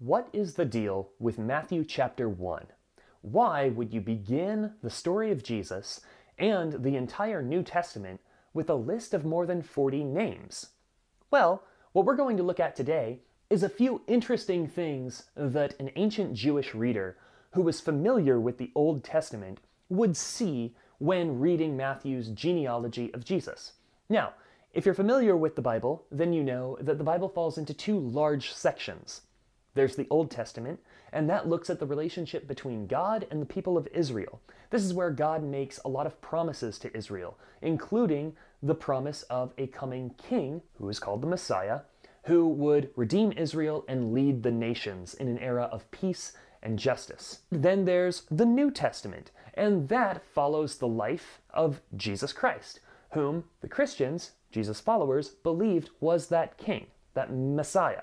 What is the deal with Matthew chapter 1? Why would you begin the story of Jesus and the entire New Testament with a list of more than 40 names? Well, what we're going to look at today is a few interesting things that an ancient Jewish reader who was familiar with the Old Testament would see when reading Matthew's genealogy of Jesus. Now, if you're familiar with the Bible, then you know that the Bible falls into two large sections. There's the Old Testament, and that looks at the relationship between God and the people of Israel. This is where God makes a lot of promises to Israel, including the promise of a coming king who is called the Messiah, who would redeem Israel and lead the nations in an era of peace and justice. Then there's the New Testament, and that follows the life of Jesus Christ, whom the Christians, Jesus' followers, believed was that king, that Messiah.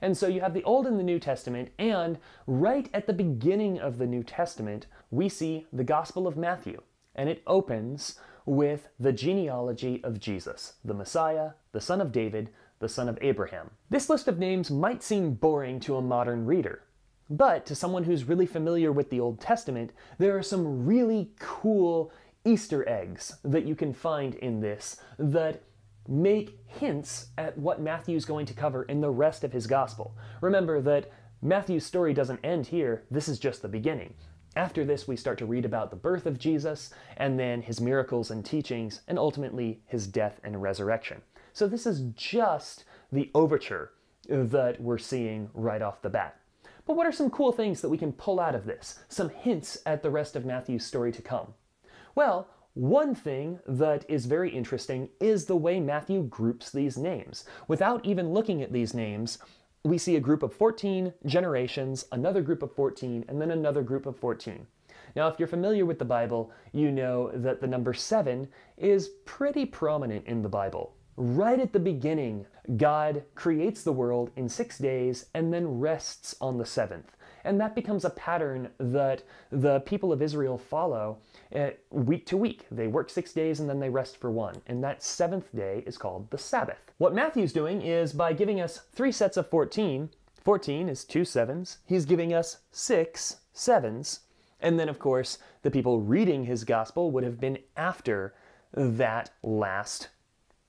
And so you have the Old and the New Testament, and right at the beginning of the New Testament, we see the Gospel of Matthew, and it opens with the genealogy of Jesus, the Messiah, the son of David, the son of Abraham. This list of names might seem boring to a modern reader, but to someone who's really familiar with the Old Testament, there are some really cool Easter eggs that you can find in this that make hints at what Matthew is going to cover in the rest of his gospel. Remember that Matthew's story doesn't end here, this is just the beginning. After this, we start to read about the birth of Jesus, and then his miracles and teachings, and ultimately his death and resurrection. So, this is just the overture that we're seeing right off the bat. But what are some cool things that we can pull out of this? Some hints at the rest of Matthew's story to come? Well, one thing that is very interesting is the way Matthew groups these names. Without even looking at these names, we see a group of 14 generations, another group of 14, and then another group of 14. Now, if you're familiar with the Bible, you know that the number seven is pretty prominent in the Bible. Right at the beginning, God creates the world in six days and then rests on the seventh. And that becomes a pattern that the people of Israel follow eh, week to week. They work six days and then they rest for one. And that seventh day is called the Sabbath. What Matthew's doing is by giving us three sets of 14, 14 is two sevens, he's giving us six sevens. And then, of course, the people reading his gospel would have been after that last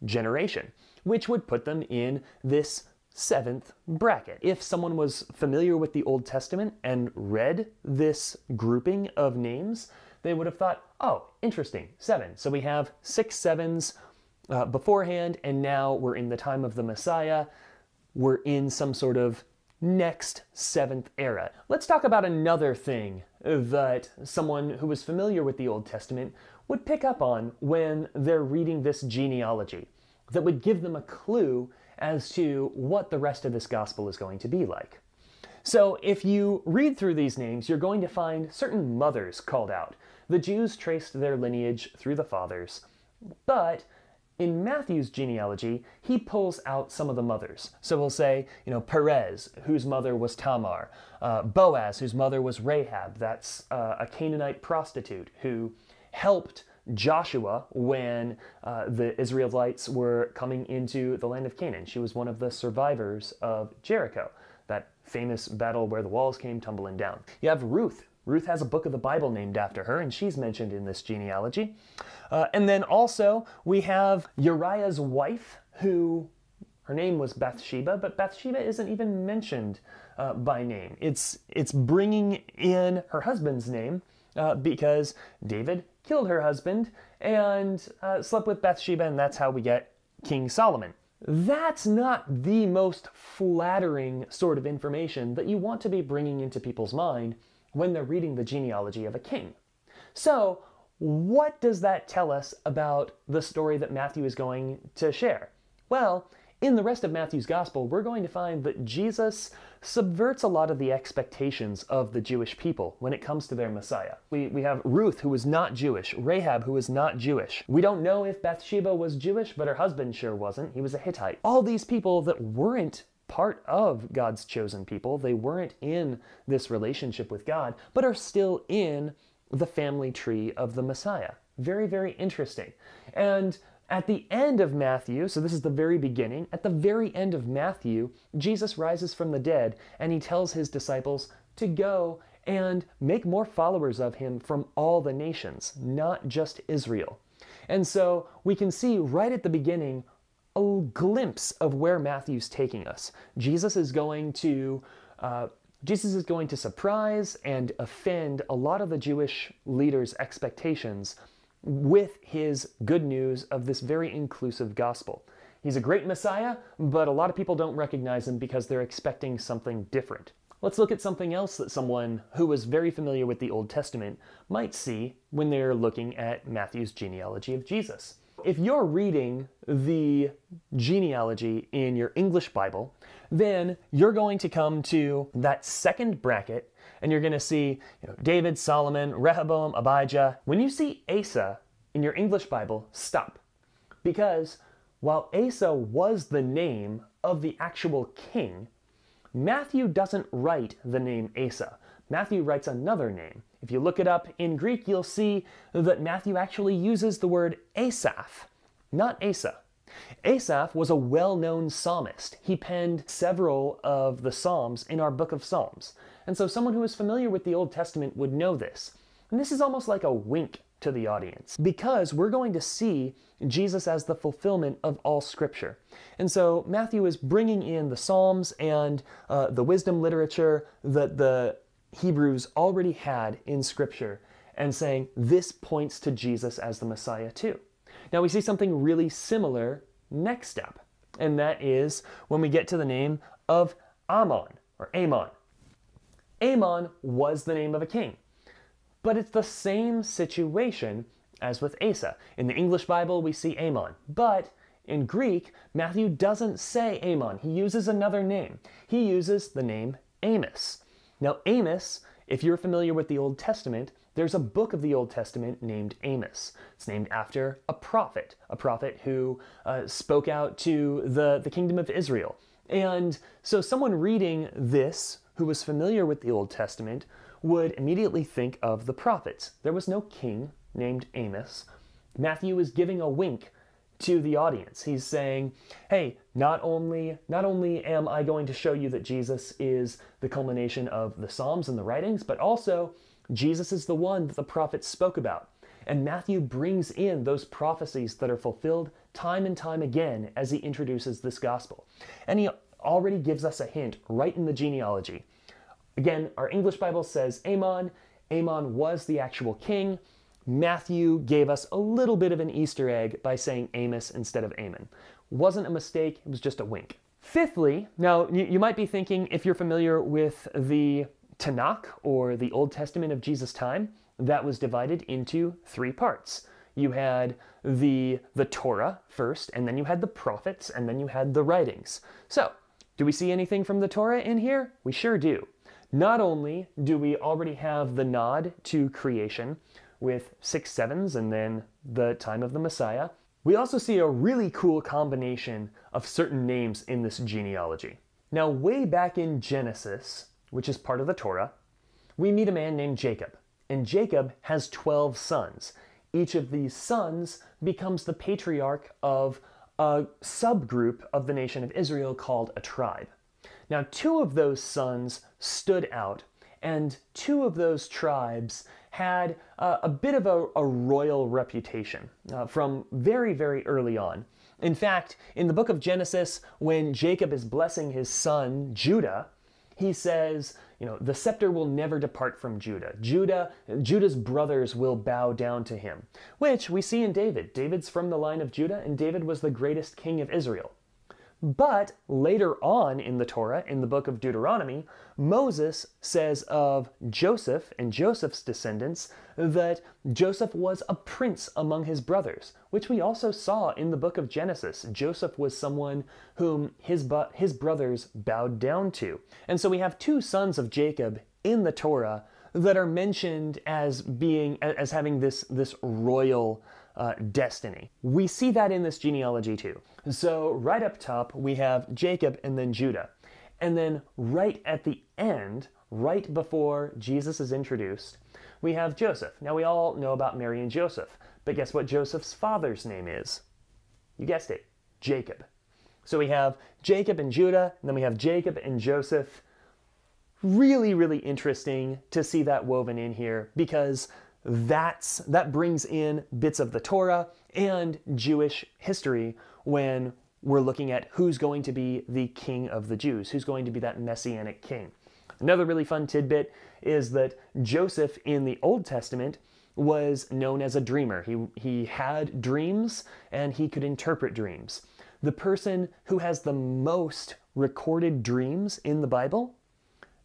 generation, which would put them in this seventh bracket. If someone was familiar with the Old Testament and read this grouping of names, they would have thought, oh, interesting, seven. So we have six sevens uh, beforehand, and now we're in the time of the Messiah. We're in some sort of next seventh era. Let's talk about another thing that someone who was familiar with the Old Testament would pick up on when they're reading this genealogy that would give them a clue as to what the rest of this gospel is going to be like. So, if you read through these names, you're going to find certain mothers called out. The Jews traced their lineage through the fathers, but in Matthew's genealogy, he pulls out some of the mothers. So we will say, you know, Perez, whose mother was Tamar, uh, Boaz, whose mother was Rahab, that's uh, a Canaanite prostitute who helped Joshua when uh, the Israelites were coming into the land of Canaan. She was one of the survivors of Jericho, that famous battle where the walls came tumbling down. You have Ruth. Ruth has a book of the Bible named after her, and she's mentioned in this genealogy. Uh, and then also we have Uriah's wife, who her name was Bathsheba, but Bathsheba isn't even mentioned uh, by name. It's it's bringing in her husband's name uh, because David killed her husband and uh, slept with Bathsheba, and that's how we get King Solomon. That's not the most flattering sort of information that you want to be bringing into people's mind when they're reading the genealogy of a king. So, what does that tell us about the story that Matthew is going to share? Well, in the rest of Matthew's gospel, we're going to find that Jesus subverts a lot of the expectations of the Jewish people when it comes to their Messiah. We, we have Ruth, who was not Jewish, Rahab, who was not Jewish. We don't know if Bathsheba was Jewish, but her husband sure wasn't. He was a Hittite. All these people that weren't part of God's chosen people, they weren't in this relationship with God, but are still in the family tree of the Messiah. Very, very interesting. And at the end of Matthew, so this is the very beginning, at the very end of Matthew, Jesus rises from the dead and he tells his disciples to go and make more followers of him from all the nations, not just Israel. And so we can see right at the beginning a glimpse of where Matthew's taking us. Jesus is going to uh, Jesus is going to surprise and offend a lot of the Jewish leaders' expectations with his good news of this very inclusive gospel. He's a great Messiah, but a lot of people don't recognize him because they're expecting something different. Let's look at something else that someone who was very familiar with the Old Testament might see when they're looking at Matthew's genealogy of Jesus. If you're reading the genealogy in your English Bible, then you're going to come to that second bracket and you're going to see you know, David, Solomon, Rehoboam, Abijah. When you see Asa in your English Bible, stop. Because while Asa was the name of the actual king, Matthew doesn't write the name Asa. Matthew writes another name. If you look it up in Greek, you'll see that Matthew actually uses the word Asaph, not Asa. Asaph was a well known psalmist. He penned several of the Psalms in our book of Psalms. And so someone who is familiar with the Old Testament would know this. And this is almost like a wink to the audience because we're going to see Jesus as the fulfillment of all scripture. And so Matthew is bringing in the Psalms and uh, the wisdom literature that the Hebrews already had in scripture and saying this points to Jesus as the Messiah too. Now we see something really similar next step, and that is when we get to the name of Amon or Amon. Amon was the name of a king. But it's the same situation as with Asa. In the English Bible, we see Amon, but in Greek, Matthew doesn't say Amon. He uses another name. He uses the name Amos. Now, Amos, if you're familiar with the Old Testament, there's a book of the Old Testament named Amos. It's named after a prophet, a prophet who uh, spoke out to the, the kingdom of Israel. And so, someone reading this who was familiar with the Old Testament would immediately think of the prophets. There was no king named Amos. Matthew is giving a wink to the audience. He's saying, "Hey, not only not only am I going to show you that Jesus is the culmination of the Psalms and the writings, but also Jesus is the one that the prophets spoke about." And Matthew brings in those prophecies that are fulfilled time and time again as he introduces this gospel. And he already gives us a hint right in the genealogy. Again, our English Bible says Amon. Amon was the actual king. Matthew gave us a little bit of an Easter egg by saying Amos instead of Amon. Wasn't a mistake, it was just a wink. Fifthly, now you might be thinking, if you're familiar with the Tanakh or the Old Testament of Jesus' time, that was divided into three parts. You had the, the Torah first, and then you had the prophets, and then you had the writings. So do we see anything from the Torah in here? We sure do. Not only do we already have the nod to creation with six sevens and then the time of the Messiah, we also see a really cool combination of certain names in this genealogy. Now, way back in Genesis, which is part of the Torah, we meet a man named Jacob. And Jacob has 12 sons. Each of these sons becomes the patriarch of a subgroup of the nation of Israel called a tribe. Now, two of those sons stood out, and two of those tribes had uh, a bit of a, a royal reputation uh, from very, very early on. In fact, in the book of Genesis, when Jacob is blessing his son Judah, he says, you know, the scepter will never depart from Judah. Judah, Judah's brothers will bow down to him, which we see in David. David's from the line of Judah, and David was the greatest king of Israel. But later on in the Torah, in the book of Deuteronomy, Moses says of Joseph and Joseph's descendants that Joseph was a prince among his brothers, which we also saw in the book of Genesis. Joseph was someone whom his, his brothers bowed down to. And so we have two sons of Jacob in the Torah that are mentioned as being as having this this royal uh, destiny. We see that in this genealogy too. So, right up top, we have Jacob and then Judah. And then, right at the end, right before Jesus is introduced, we have Joseph. Now, we all know about Mary and Joseph, but guess what Joseph's father's name is? You guessed it Jacob. So we have Jacob and Judah, and then we have Jacob and Joseph. Really, really interesting to see that woven in here because that's, that brings in bits of the Torah and Jewish history when we're looking at who's going to be the king of the Jews, who's going to be that messianic king. Another really fun tidbit is that Joseph in the Old Testament was known as a dreamer. He, he had dreams and he could interpret dreams. The person who has the most recorded dreams in the Bible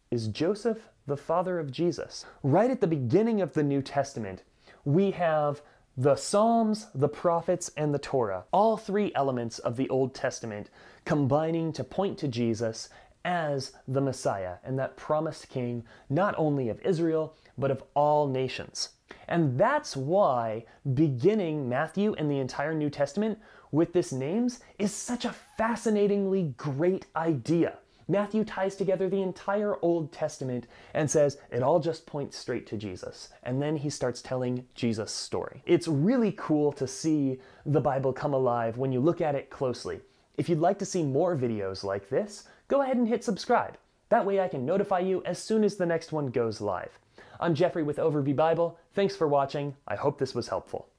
is Joseph the father of Jesus. Right at the beginning of the New Testament, we have the Psalms, the prophets, and the Torah, all three elements of the Old Testament combining to point to Jesus as the Messiah and that promised king, not only of Israel, but of all nations. And that's why beginning Matthew and the entire New Testament with this names is such a fascinatingly great idea. Matthew ties together the entire Old Testament and says it all just points straight to Jesus. And then he starts telling Jesus' story. It's really cool to see the Bible come alive when you look at it closely. If you'd like to see more videos like this, go ahead and hit subscribe. That way I can notify you as soon as the next one goes live. I'm Jeffrey with Overview Bible. Thanks for watching. I hope this was helpful.